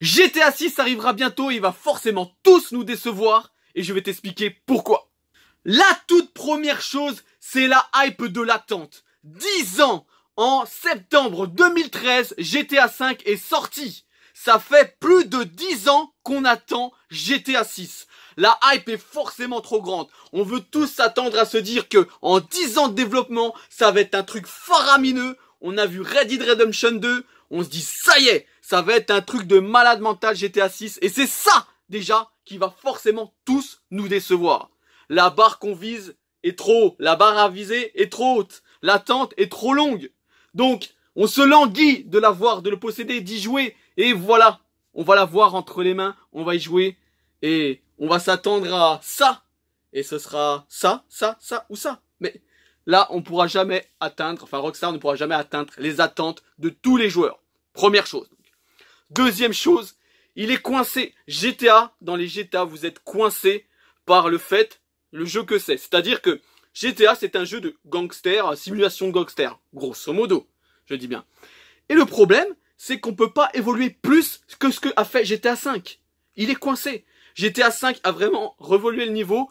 GTA 6 arrivera bientôt il va forcément tous nous décevoir et je vais t'expliquer pourquoi. La toute première chose, c'est la hype de l'attente. 10 ans En septembre 2013, GTA 5 est sorti. Ça fait plus de 10 ans qu'on attend GTA 6. La hype est forcément trop grande. On veut tous s'attendre à se dire que en 10 ans de développement, ça va être un truc faramineux. On a vu Red Dead Redemption 2, on se dit ça y est, ça va être un truc de malade mental GTA 6. Et c'est ça, déjà, qui va forcément tous nous décevoir. La barre qu'on vise est trop haute. La barre à viser est trop haute. L'attente est trop longue. Donc, on se languit de la voir, de le posséder, d'y jouer. Et voilà, on va la voir entre les mains, on va y jouer. Et on va s'attendre à ça. Et ce sera ça, ça, ça ou ça. Mais là, on ne pourra jamais atteindre, enfin Rockstar ne pourra jamais atteindre les attentes de tous les joueurs. Première chose. Deuxième chose, il est coincé. GTA, dans les GTA, vous êtes coincé par le fait, le jeu que c'est. C'est-à-dire que GTA, c'est un jeu de gangster, euh, simulation gangster, grosso modo. Je dis bien. Et le problème, c'est qu'on ne peut pas évoluer plus que ce que a fait GTA V. Il est coincé. GTA V a vraiment revolué le niveau.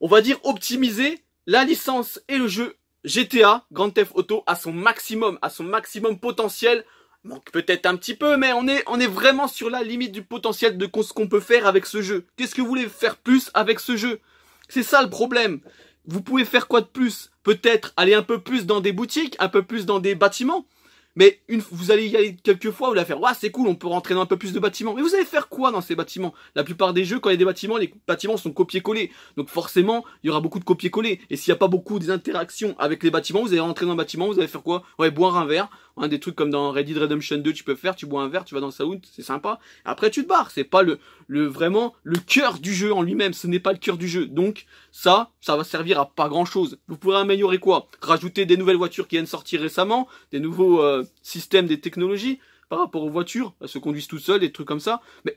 On va dire optimiser la licence et le jeu GTA Grand Theft Auto à son maximum, à son maximum potentiel manque peut-être un petit peu, mais on est, on est vraiment sur la limite du potentiel de ce qu'on peut faire avec ce jeu. Qu'est-ce que vous voulez faire plus avec ce jeu C'est ça le problème. Vous pouvez faire quoi de plus Peut-être aller un peu plus dans des boutiques, un peu plus dans des bâtiments, mais une, vous allez y aller quelques fois, vous allez faire, ouah, c'est cool, on peut rentrer dans un peu plus de bâtiments. Mais vous allez faire quoi dans ces bâtiments La plupart des jeux, quand il y a des bâtiments, les bâtiments sont copier collés Donc forcément, il y aura beaucoup de copier-coller. Et s'il n'y a pas beaucoup d'interactions avec les bâtiments, vous allez rentrer dans un bâtiment, vous allez faire quoi Ouais, boire un verre. un des trucs comme dans Red Dead Redemption 2, tu peux faire, tu bois un verre, tu vas dans le sound c'est sympa. Après, tu te barres. C'est pas le, le vraiment le cœur du jeu en lui-même. Ce n'est pas le cœur du jeu. Donc ça, ça va servir à pas grand-chose. Vous pourrez améliorer quoi Rajouter des nouvelles voitures qui viennent sortir récemment, des nouveaux euh, système des technologies par rapport aux voitures, elles se conduisent tout seules, des trucs comme ça. Mais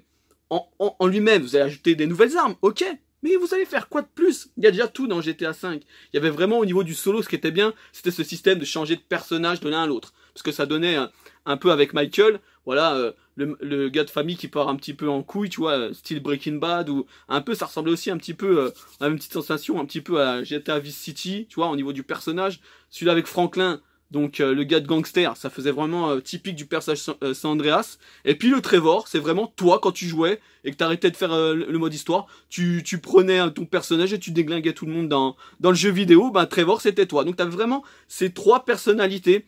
en, lui-même, vous allez ajouter des nouvelles armes, ok, mais vous allez faire quoi de plus Il y a déjà tout dans GTA V. Il y avait vraiment au niveau du solo ce qui était bien, c'était ce système de changer de personnage de l'un à l'autre. Parce que ça donnait un, peu avec Michael, voilà, euh, le, gars de famille qui part un petit peu en couille, tu vois, euh, style Breaking Bad, ou un peu, ça ressemblait aussi un petit peu, euh, à une petite sensation, un petit peu à GTA Vice City, tu vois, au niveau du personnage. celui avec Franklin, donc euh, le gars de gangster, ça faisait vraiment euh, typique du personnage saint euh, Andreas. Et puis le Trevor, c'est vraiment toi quand tu jouais et que t'arrêtais de faire le mode histoire, tu, prenais ton personnage et tu déglinguais tout le monde dans, le jeu vidéo. ben Trevor c'était toi. Donc t'as vraiment ces trois personnalités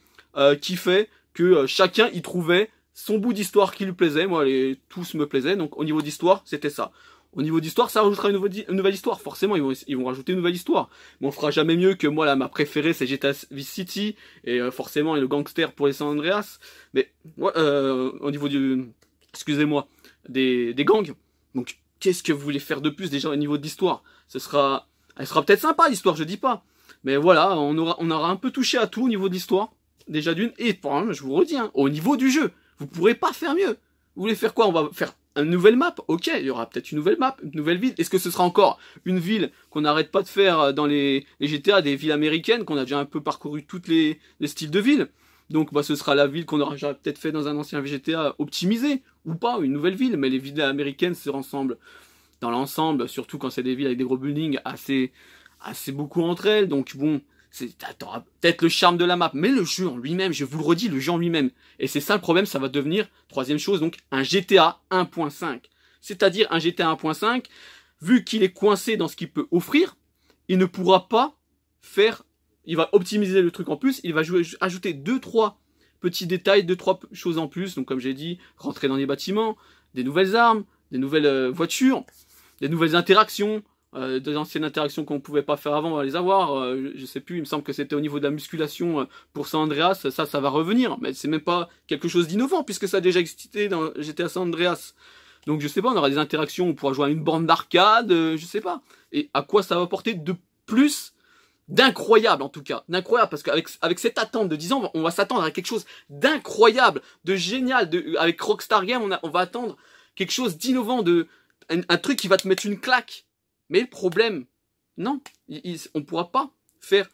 qui fait que chacun y trouvait son bout d'histoire qui lui plaisait. Moi les tous me plaisaient. Donc au niveau d'histoire c'était ça. Au niveau d'histoire, ça rajoutera une, nouvelle histoire. Forcément, ils vont, rajouter une nouvelle histoire. Mais on fera jamais mieux que moi, là, ma préférée, c'est GTA Vice City. Et euh, forcément, et le gangster pour les San Andreas. Mais, euh, au niveau du, excusez-moi, des, gangs. Donc, qu'est-ce que vous voulez faire de plus, déjà, au niveau d'histoire Ce sera, elle sera peut-être sympa, l'histoire, je dis pas. Mais voilà, on aura, on aura un peu touché à tout au niveau de l'histoire. Déjà d'une. Et, je vous redis, hein, au niveau du jeu, vous ne pourrez pas faire mieux. Vous voulez faire quoi On va faire une nouvelle map, ok, il y aura peut-être une nouvelle map, une nouvelle ville. Est-ce que ce sera encore une ville qu'on n'arrête pas de faire euh, dans les, GTA des villes américaines, qu'on a déjà un peu parcouru toutes les, styles de villes donc bah, ce sera la ville qu'on aura peut-être fait dans un ancien GTA optimisé, ou pas, une nouvelle ville, mais les villes américaines se rassemblent dans l'ensemble, surtout quand c'est des villes avec des gros buildings assez, assez beaucoup entre elles, donc bon, c'est peut-être le charme de la map, mais le jeu en lui-même, je vous le redis, le jeu en lui-même. Et c'est ça le problème, ça va devenir, troisième chose, donc un GTA 1.5. C'est-à-dire un GTA 1.5, vu qu'il est coincé dans ce qu'il peut offrir, il ne pourra pas faire, il va optimiser le truc en plus, il va ajouter deux, trois petits détails, deux, trois choses en plus. Donc comme j'ai dit, rentrer dans les bâtiments, des nouvelles armes, des nouvelles euh, voitures, des nouvelles interactions, euh, des anciennes interactions qu'on ne pouvait pas faire avant, on va les avoir. Euh, je sais plus, il me semble que c'était au niveau de la musculation euh, pour San Andreas, ça, ça va revenir. Mais c'est même pas quelque chose d'innovant puisque ça a déjà existé dans GTA San Andreas. Donc je sais pas, on aura des interactions, on pourra jouer à une bande d'arcade, je sais pas. Et à quoi ça va porter de plus d'incroyable en tout cas, d'incroyable parce qu'avec avec cette attente de 10 ans, on va s'attendre à quelque chose d'incroyable, de génial. De, avec Rockstar Games on, va attendre quelque chose d'innovant, de un truc qui va te mettre une claque mais le problème, non, on ne pourra pas faire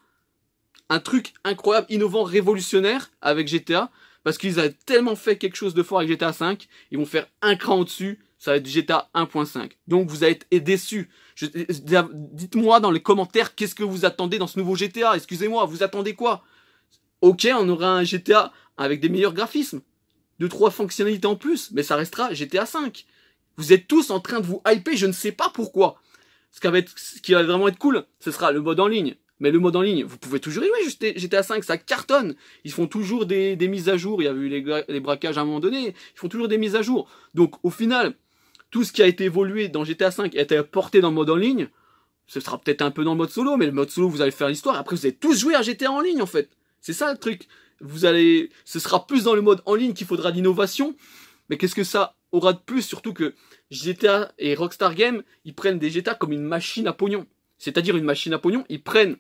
un truc incroyable, innovant, révolutionnaire avec GTA, parce qu'ils ont tellement fait quelque chose de fort avec GTA 5, ils vont faire un cran au-dessus, ça va être GTA 1.5. Donc vous allez être déçus. Euh, dites-moi dans les commentaires qu'est-ce que vous attendez dans ce nouveau GTA. Excusez-moi, vous attendez quoi Ok, on aura un GTA avec des meilleurs graphismes, deux trois fonctionnalités en plus, mais ça restera GTA 5. Vous êtes tous en train de vous hyper, je ne sais pas pourquoi ce qui, va vraiment être cool, ce sera le mode en ligne. Mais le mode en ligne, vous pouvez toujours y jouer GTA 5, ça cartonne. Ils font toujours des, mises à jour. Il y a eu les, braquages à un moment donné. Ils font toujours des mises à jour. Donc au final, tout ce qui a été évolué dans GTA 5 a été porté dans le mode en ligne. Ce sera peut-être un peu dans le mode solo, mais le mode solo, vous allez faire l'histoire. Après, vous allez tous jouer à GTA en ligne, en fait. C'est ça le truc. Vous allez, ce sera plus dans le mode en ligne qu'il faudra d'innovation. Mais qu'est-ce que ça aura de plus Surtout que GTA et Rockstar Games, ils prennent des GTA comme une machine à pognon. C'est-à-dire une machine à pognon, ils prennent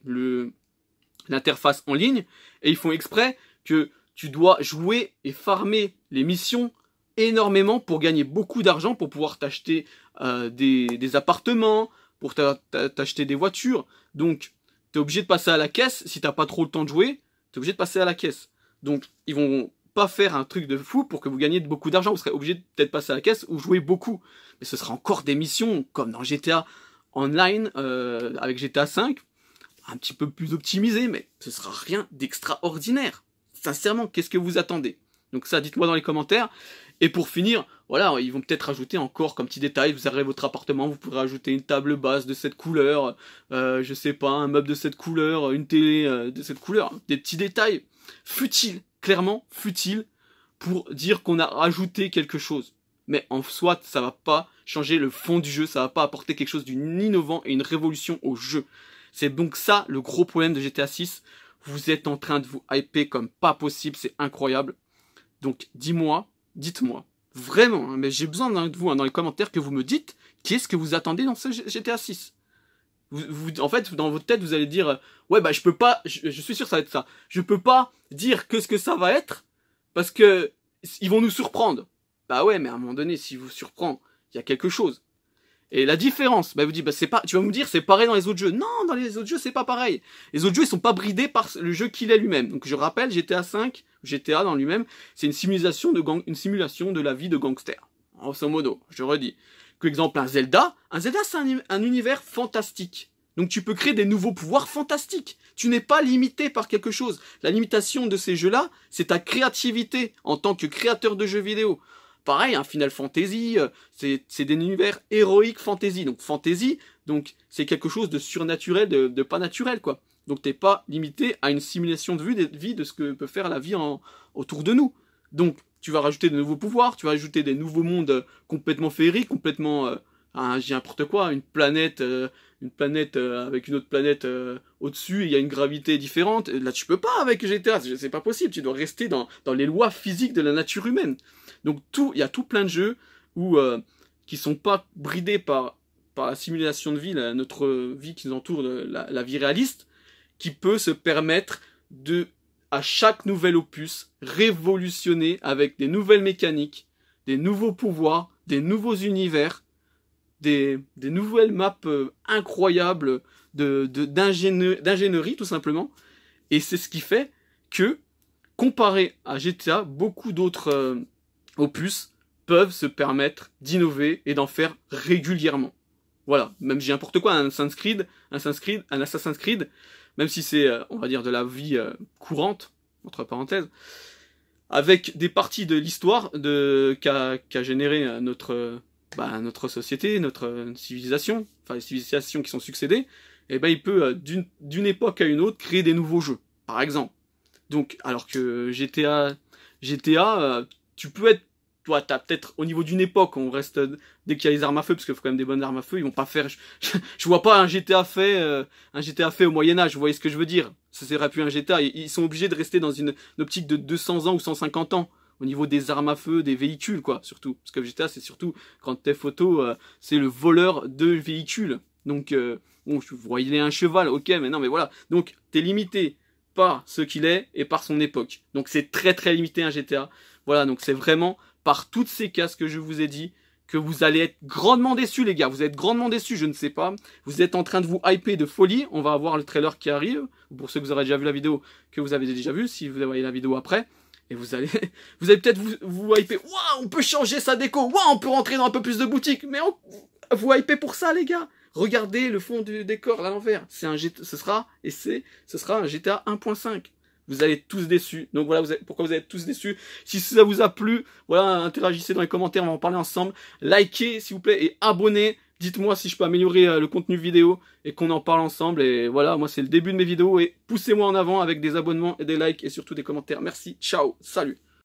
l'interface en ligne et ils font exprès que tu dois jouer et farmer les missions énormément pour gagner beaucoup d'argent pour pouvoir t'acheter euh, des, appartements, pour t'acheter des voitures. Donc, tu es obligé de passer à la caisse. Si t'as pas trop le temps de jouer, tu es obligé de passer à la caisse. Donc, ils vont pas faire un truc de fou pour que vous gagniez beaucoup d'argent. Vous serez obligé de peut-être passer à la caisse ou jouer beaucoup. Mais ce sera encore des missions comme dans GTA Online euh, avec GTA 5, un petit peu plus optimisé, mais ce sera rien d'extraordinaire. Sincèrement, qu'est-ce que vous attendez Donc ça, dites-moi dans les commentaires. Et pour finir, voilà, ils vont peut-être ajouter encore comme petit détail, vous aurez votre appartement, vous pourrez ajouter une table basse de cette couleur, euh, je sais pas, un meuble de cette couleur, une télé euh, de cette couleur, des petits détails futiles clairement futile pour dire qu'on a rajouté quelque chose. Mais en soi, ça va pas changer le fond du jeu, ça va pas apporter quelque chose d'innovant et une révolution au jeu. C'est donc ça le gros problème de GTA 6. Vous êtes en train de vous hyper comme pas possible, c'est incroyable. Donc dis-moi, dites-moi, vraiment, hein, mais j'ai besoin de vous hein, dans les commentaires que vous me dites qu'est-ce que vous attendez dans ce GTA 6 en fait, dans votre tête, vous allez dire, euh, ouais, bah, je peux pas, je, suis sûr que ça va être ça. Je peux pas dire que ce que ça va être, parce que ils vont nous surprendre. Bah ouais, mais à un moment donné, si vous surprend, il y a quelque chose. Et la différence, bah vous dites, bah c'est pas, tu vas me dire, c'est pareil dans les autres jeux. Non, dans les autres jeux, c'est pas pareil. Les autres jeux, ils sont pas bridés par le jeu qu'il est lui-même. Donc je rappelle, GTA 5, GTA dans lui-même, c'est une simulation de gang, une simulation de la vie de gangster. En grosso modo, je redis. Que exemple, un Zelda, un Zelda c'est un, univers fantastique. Donc tu peux créer des nouveaux pouvoirs fantastiques. Tu n'es pas limité par quelque chose. La limitation de ces jeux-là, c'est ta créativité en tant que créateur de jeux vidéo. Pareil, un Final Fantasy, euh, c'est des univers héroïques fantasy. Donc fantasy, donc c'est quelque chose de surnaturel, de, pas naturel, quoi. Donc t'es pas limité à une simulation de vie, de vie de ce que peut faire la vie en, autour de nous. Donc tu vas rajouter de nouveaux pouvoirs, tu vas ajouter des nouveaux mondes complètement féeriques, complètement, euh, j'ai n'importe quoi, une planète, euh, une planète euh, avec une autre planète au-dessus, il y a une gravité différente. là, tu peux pas avec GTA, c'est pas possible. Tu dois rester dans, les lois physiques de la nature humaine. Donc tout, il y a tout plein de jeux où qui sont pas bridés par par la simulation de vie, notre vie qui nous entoure, la vie réaliste, qui peut se permettre de à chaque nouvel opus révolutionné avec des nouvelles mécaniques, des nouveaux pouvoirs, des nouveaux univers, des, nouvelles maps euh, incroyables d'ingénierie tout simplement. Et c'est ce qui fait que, comparé à GTA, beaucoup d'autres euh, opus peuvent se permettre d'innover et d'en faire régulièrement. Voilà, même j'ai n'importe quoi, un saints Creed, un Assassin's Creed, un Assassin's Creed, même si c'est, euh, on va dire, de la vie euh, courante, entre parenthèses, avec des parties de l'histoire de, qu'a, qu'a généré euh, notre, bah, notre société, notre civilisation, enfin les civilisations qui sont succédées, et eh ben il peut d'une, d'une époque à une autre créer des nouveaux jeux, par exemple. Donc, alors que GTA, GTA, tu peux être toi, t'as peut-être au niveau d'une époque, on reste dès qu'il y a les armes à feu, parce qu'il faut quand même des bonnes armes à feu, ils vont pas faire. Je, je, vois pas un GTA fait, euh, un GTA fait au Moyen Âge. Vous voyez ce que je veux dire Ça serait plus un GTA. Ils, sont obligés de rester dans une, optique de 200 ans ou 150 ans au niveau des armes à feu, des véhicules, quoi, surtout. Parce que GTA, c'est surtout quand t'es photo, euh, c'est le voleur de véhicules. Donc, euh, bon, je est un cheval, ok, mais non, mais voilà. Donc, t'es limité par ce qu'il est et par son époque. Donc, c'est très très limité un GTA. Voilà, donc c'est vraiment par toutes ces casques que je vous ai dit, que vous allez être grandement déçus, les gars. Vous êtes grandement déçus, je ne sais pas. Vous êtes en train de vous hyper de folie. On va avoir le trailer qui arrive. Pour ceux que vous aurez déjà vu la vidéo, que vous avez déjà vu, si vous voyez la vidéo après. Et vous allez, vous allez peut-être vous, hyper. Waouh, on peut changer sa déco. Waouh, on peut rentrer dans un peu plus de boutiques. Mais vous hyper pour ça, les gars. Regardez le fond du décor à l'envers. C'est un, ce sera, et c'est, ce sera un GTA 1.5 vous allez tous déçus. Donc voilà vous pourquoi vous êtes tous déçus. Si ça vous a plu, voilà, interagissez dans les commentaires, on va en parler ensemble. Likez s'il vous plaît et abonnez. Dites-moi si je peux améliorer euh, le contenu vidéo et qu'on en parle ensemble. Et voilà, moi c'est le début de mes vidéos et poussez-moi en avant avec des abonnements et des likes et surtout des commentaires. Merci, ciao, salut